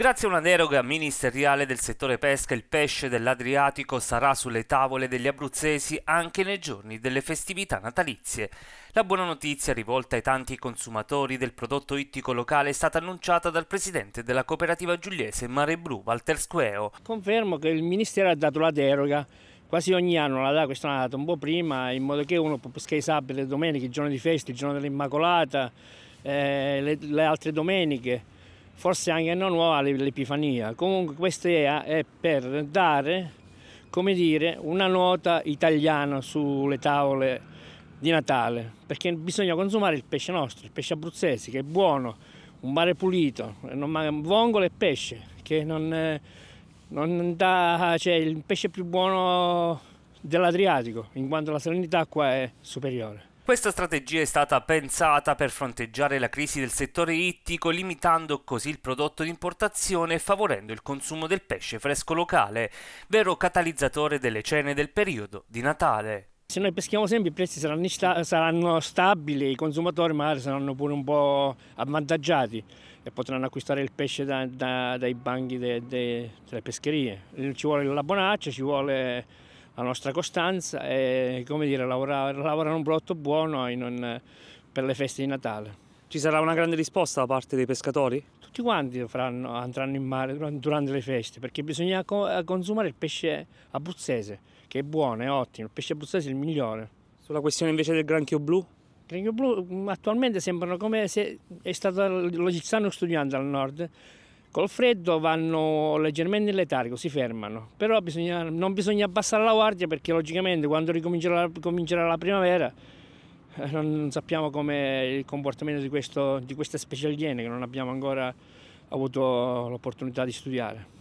Grazie a una deroga ministeriale del settore pesca, il pesce dell'Adriatico sarà sulle tavole degli abruzzesi anche nei giorni delle festività natalizie. La buona notizia rivolta ai tanti consumatori del prodotto ittico locale è stata annunciata dal presidente della cooperativa giuliese Mare Blu, Walter Squeo. Confermo che il ministero ha dato la deroga quasi ogni anno la dà questa data un po' prima in modo che uno può pescare sabato, le domeniche, il giorno di festa, il giorno dell'Immacolata, eh, le, le altre domeniche forse anche non nuova l'Epifania, comunque questa idea è per dare come dire, una nota italiana sulle tavole di Natale, perché bisogna consumare il pesce nostro, il pesce abruzzese, che è buono, un mare pulito, non manca vongole e pesce, che non, non dà, cioè il pesce più buono dell'Adriatico, in quanto la salinità qua è superiore. Questa strategia è stata pensata per fronteggiare la crisi del settore ittico, limitando così il prodotto di importazione e favorendo il consumo del pesce fresco locale, vero catalizzatore delle cene del periodo di Natale. Se noi peschiamo sempre i prezzi saranno, sta saranno, stabili, i consumatori magari saranno pure un po' avvantaggiati e potranno acquistare il pesce da, da, dai banchi de, de, delle pescherie. Ci vuole la bonaccia, ci vuole la nostra costanza e come dire, lavorare, lavorare un prodotto buono non, per le feste di Natale. Ci sarà una grande risposta da parte dei pescatori? Tutti quanti faranno, andranno in mare durante le feste perché bisogna consumare il pesce abruzzese che è buono, è ottimo, il pesce abruzzese è il migliore. Sulla questione invece del granchio blu? Il granchio blu mm, attualmente sembrano come se è stato lo Gizzano studiando al nord Col freddo vanno leggermente in letargo, si fermano, però bisogna, non bisogna abbassare la guardia perché logicamente quando ricomincerà la, primavera eh, non sappiamo come il comportamento di, questo, di queste specie aliene che non abbiamo ancora avuto l'opportunità di studiare.